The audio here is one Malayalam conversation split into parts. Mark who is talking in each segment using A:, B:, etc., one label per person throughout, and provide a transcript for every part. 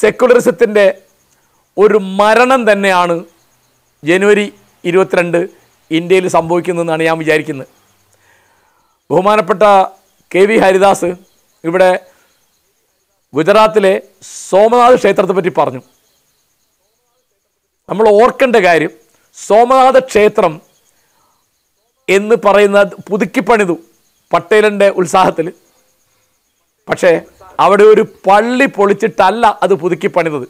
A: സെക്കുലറിസത്തിൻ്റെ ഒരു മരണം തന്നെയാണ് ജനുവരി ഇരുപത്തിരണ്ട് ഇന്ത്യയിൽ സംഭവിക്കുന്നതെന്നാണ് ഞാൻ വിചാരിക്കുന്നത് ബഹുമാനപ്പെട്ട കെ വി ഹരിദാസ് ഇവിടെ ഗുജറാത്തിലെ സോമനാഥ് ക്ഷേത്രത്തെ പറ്റി പറഞ്ഞു നമ്മൾ ഓർക്കേണ്ട കാര്യം സോമനാഥ ക്ഷേത്രം എന്ന് പറയുന്ന പുതുക്കിപ്പണിതു പട്ടേലിൻ്റെ ഉത്സാഹത്തിൽ പക്ഷേ അവിടെ ഒരു പള്ളി പൊളിച്ചിട്ടല്ല അത് പുതുക്കി പണിതത്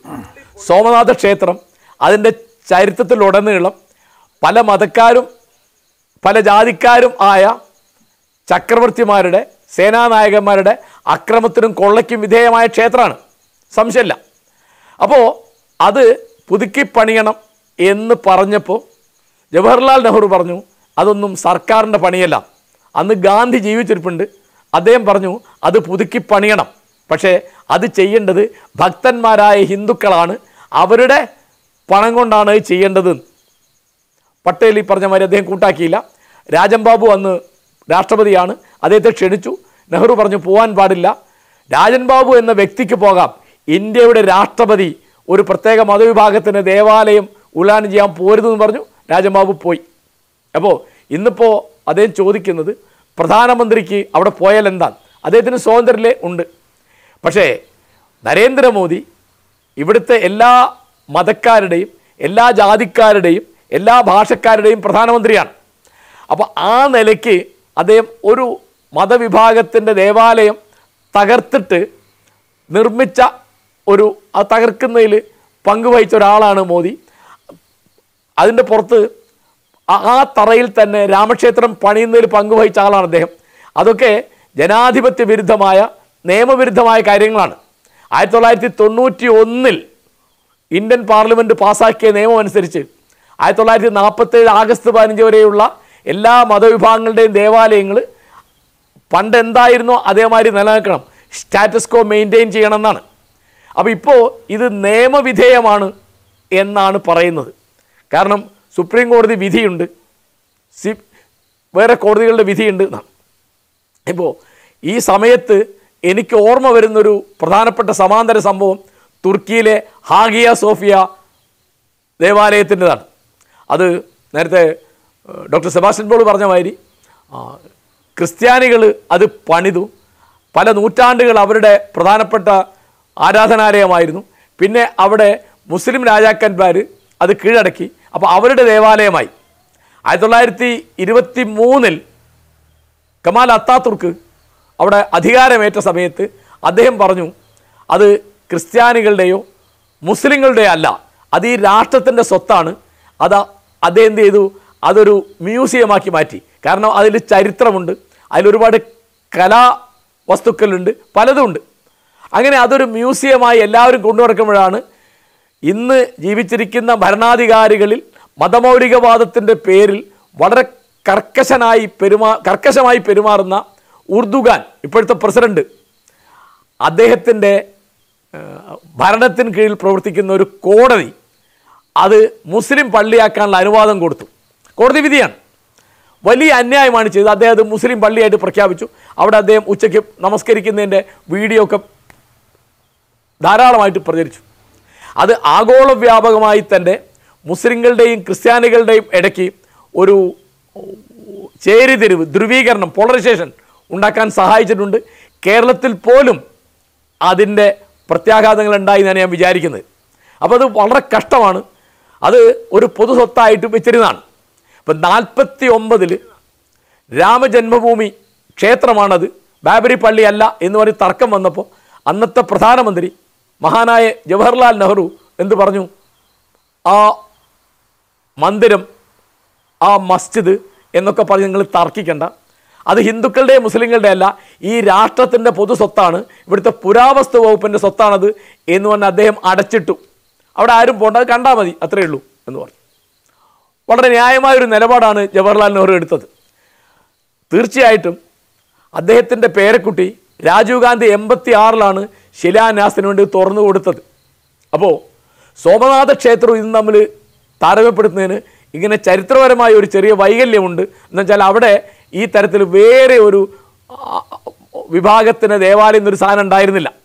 A: സോമനാഥ ക്ഷേത്രം അതിൻ്റെ ചരിത്രത്തിലുടനീളം പല മതക്കാരും പല ജാതിക്കാരും ആയ ചക്രവർത്തിമാരുടെ സേനാനായകന്മാരുടെ അക്രമത്തിനും കൊള്ളയ്ക്കും വിധേയമായ ക്ഷേത്രമാണ് സംശയമില്ല അപ്പോൾ അത് പുതുക്കി പണിയണം എന്ന് പറഞ്ഞപ്പോൾ ജവഹർലാൽ നെഹ്റു പറഞ്ഞു അതൊന്നും സർക്കാരിൻ്റെ പണിയല്ല അന്ന് ഗാന്ധി ജീവിച്ചിരിപ്പുണ്ട് അദ്ദേഹം പറഞ്ഞു അത് പുതുക്കി പണിയണം പക്ഷേ അത് ചെയ്യേണ്ടത് ഭക്തന്മാരായ ഹിന്ദുക്കളാണ് അവരുടെ പണം കൊണ്ടാണ് ചെയ്യേണ്ടത് പട്ടേൽ ഈ പറഞ്ഞ മാതിരി അദ്ദേഹം കൂട്ടാക്കിയില്ല രാജൻബാബു അന്ന് രാഷ്ട്രപതിയാണ് അദ്ദേഹത്തെ ക്ഷണിച്ചു നെഹ്റു പറഞ്ഞു പോകാൻ പാടില്ല രാജൻബാബു എന്ന വ്യക്തിക്ക് പോകാം ഇന്ത്യയുടെ രാഷ്ട്രപതി ഒരു പ്രത്യേക മതവിഭാഗത്തിന് ദേവാലയം ഉലാനം ചെയ്യാൻ പോരുതെന്ന് പറഞ്ഞു രാജൻബാബു പോയി അപ്പോൾ ഇന്നിപ്പോൾ അദ്ദേഹം ചോദിക്കുന്നത് പ്രധാനമന്ത്രിക്ക് അവിടെ പോയാൽ എന്താണ് അദ്ദേഹത്തിന് സ്വാതന്ത്ര്യമില്ലേ ഉണ്ട് പക്ഷേ നരേന്ദ്രമോദി ഇവിടുത്തെ എല്ലാ മതക്കാരുടെയും എല്ലാ ജാതിക്കാരുടെയും എല്ലാ ഭാഷക്കാരുടെയും പ്രധാനമന്ത്രിയാണ് അപ്പോൾ ആ നിലയ്ക്ക് അദ്ദേഹം ഒരു മതവിഭാഗത്തിൻ്റെ ദേവാലയം തകർത്തിട്ട് നിർമ്മിച്ച ഒരു ആ തകർക്കുന്നതിൽ പങ്കുവഹിച്ച ഒരാളാണ് മോദി അതിൻ്റെ പുറത്ത് ആ തറയിൽ തന്നെ രാമക്ഷേത്രം പണിയുന്നതിൽ പങ്കുവഹിച്ച ആളാണ് അദ്ദേഹം അതൊക്കെ ജനാധിപത്യ വിരുദ്ധമായ നിയമവിരുദ്ധമായ കാര്യങ്ങളാണ് ആയിരത്തി തൊള്ളായിരത്തി തൊണ്ണൂറ്റി ഒന്നിൽ ഇന്ത്യൻ പാർലമെൻറ്റ് പാസ്സാക്കിയ നിയമം അനുസരിച്ച് ആയിരത്തി തൊള്ളായിരത്തി നാൽപ്പത്തേഴ് ആഗസ്റ്റ് പതിനഞ്ച് വരെയുള്ള എല്ലാ മതവിഭാഗങ്ങളുടെയും ദേവാലയങ്ങൾ പണ്ട് എന്തായിരുന്നോ അതേമാതിരി നിലനിൽക്കണം സ്റ്റാറ്റസ്കോ മെയിൻറ്റെയിൻ ചെയ്യണമെന്നാണ് അപ്പോൾ ഇപ്പോൾ ഇത് നിയമവിധേയമാണ് എന്നാണ് പറയുന്നത് കാരണം സുപ്രീം കോടതി വിധിയുണ്ട് സി വേറെ കോടതികളുടെ വിധിയുണ്ട് എന്നാണ് ഇപ്പോൾ ഈ സമയത്ത് എനിക്ക് ഓർമ്മ വരുന്നൊരു പ്രധാനപ്പെട്ട സമാന്തര സംഭവം തുർക്കിയിലെ ഹാഗിയ സോഫിയ ദേവാലയത്തിൻ്റെതാണ് അത് നേരത്തെ ഡോക്ടർ സെബാസ്റ്റ്യൻ പോൾ പറഞ്ഞ മാതിരി ക്രിസ്ത്യാനികൾ അത് പണിതു പല നൂറ്റാണ്ടുകൾ അവരുടെ പ്രധാനപ്പെട്ട ആരാധനാലയമായിരുന്നു പിന്നെ അവിടെ മുസ്ലിം രാജാക്കന്മാർ അത് കീഴടക്കി അപ്പോൾ അവരുടെ ദേവാലയമായി ആയിരത്തി തൊള്ളായിരത്തി ഇരുപത്തി മൂന്നിൽ കമാൽ അത്താതുർക്ക് അവിടെ അധികാരമേറ്റ സമയത്ത് അദ്ദേഹം പറഞ്ഞു അത് ക്രിസ്ത്യാനികളുടെയോ മുസ്ലിങ്ങളുടെയോ അല്ല അത് ഈ രാഷ്ട്രത്തിൻ്റെ സ്വത്താണ് അത് അദ്ദേഹം എന്ത് ചെയ്തു അതൊരു മ്യൂസിയമാക്കി മാറ്റി കാരണം അതിൽ ചരിത്രമുണ്ട് അതിലൊരുപാട് കലാ വസ്തുക്കളുണ്ട് പലതുമുണ്ട് അങ്ങനെ അതൊരു മ്യൂസിയമായി എല്ലാവരും കൊണ്ടുനടക്കുമ്പോഴാണ് ഇന്ന് ജീവിച്ചിരിക്കുന്ന ഭരണാധികാരികളിൽ മതമൗലികവാദത്തിൻ്റെ പേരിൽ വളരെ കർക്കശനായി പെരുമാ കർക്കശമായി പെരുമാറുന്ന ഉർദുഗാൻ ഇപ്പോഴത്തെ പ്രസിഡന്റ് അദ്ദേഹത്തിൻ്റെ ഭരണത്തിന് കീഴിൽ പ്രവർത്തിക്കുന്ന ഒരു കോടതി അത് മുസ്ലിം പള്ളിയാക്കാനുള്ള അനുവാദം കൊടുത്തു കോടതി വിധിയാണ് വലിയ അന്യായമാണ് ചെയ്തത് അദ്ദേഹം അത് മുസ്ലിം പള്ളിയായിട്ട് പ്രഖ്യാപിച്ചു അവിടെ അദ്ദേഹം ഉച്ചയ്ക്ക് നമസ്കരിക്കുന്നതിൻ്റെ വീഡിയോ ഒക്കെ ധാരാളമായിട്ട് പ്രചരിച്ചു അത് ആഗോള വ്യാപകമായി തന്നെ മുസ്ലിങ്ങളുടെയും ക്രിസ്ത്യാനികളുടെയും ഇടയ്ക്ക് ഒരു ചേരിതിരിവ് ധ്രുവീകരണം പോളറൈസേഷൻ ഉണ്ടാക്കാൻ സഹായിച്ചിട്ടുണ്ട് കേരളത്തിൽ പോലും അതിൻ്റെ പ്രത്യാഘാതങ്ങൾ ഉണ്ടായി എന്നാണ് ഞാൻ വിചാരിക്കുന്നത് അപ്പോൾ അത് വളരെ കഷ്ടമാണ് അത് ഒരു പൊതു സ്വത്തായിട്ട് വെച്ചിരുന്നതാണ് ഇപ്പം നാൽപ്പത്തി ഒമ്പതിൽ രാമജന്മഭൂമി ക്ഷേത്രമാണത് ബാബരി പള്ളിയല്ല എന്ന് പറഞ്ഞ് തർക്കം വന്നപ്പോൾ അന്നത്തെ പ്രധാനമന്ത്രി മഹാനായ ജവഹർലാൽ നെഹ്റു എന്ത് പറഞ്ഞു ആ മന്ദിരം ആ മസ്ജിദ് എന്നൊക്കെ പറഞ്ഞ് നിങ്ങൾ തർക്കിക്കണ്ട അത് ഹിന്ദുക്കളുടെയും മുസ്ലിങ്ങളുടെ അല്ല ഈ രാഷ്ട്രത്തിൻ്റെ പൊതു സ്വത്താണ് ഇവിടുത്തെ പുരാവസ്തു വകുപ്പിൻ്റെ സ്വത്താണത് എന്ന് പറഞ്ഞ് അദ്ദേഹം അടച്ചിട്ടു അവിടെ ആരും പോകേണ്ടത് കണ്ടാൽ മതി അത്രയേ ഉള്ളൂ എന്ന് പറഞ്ഞു വളരെ ന്യായമായൊരു നിലപാടാണ് ജവഹർലാൽ നെഹ്റു എടുത്തത് തീർച്ചയായിട്ടും അദ്ദേഹത്തിൻ്റെ പേരക്കുട്ടി രാജീവ് ഗാന്ധി എൺപത്തി ആറിലാണ് ശിലാന്യാസിന് വേണ്ടി തുറന്നു കൊടുത്തത് അപ്പോൾ സോമനാഥ ക്ഷേത്രവും ഇന്ന് തമ്മിൽ താരതമ്യപ്പെടുത്തുന്നതിന് ഇങ്ങനെ ചരിത്രപരമായ ഒരു ചെറിയ വൈകല്യമുണ്ട് എന്നുവെച്ചാൽ അവിടെ ഈ തരത്തിൽ വേറെ ഒരു വിഭാഗത്തിന് ദേവാലയം എന്നൊരു സാധനം ഉണ്ടായിരുന്നില്ല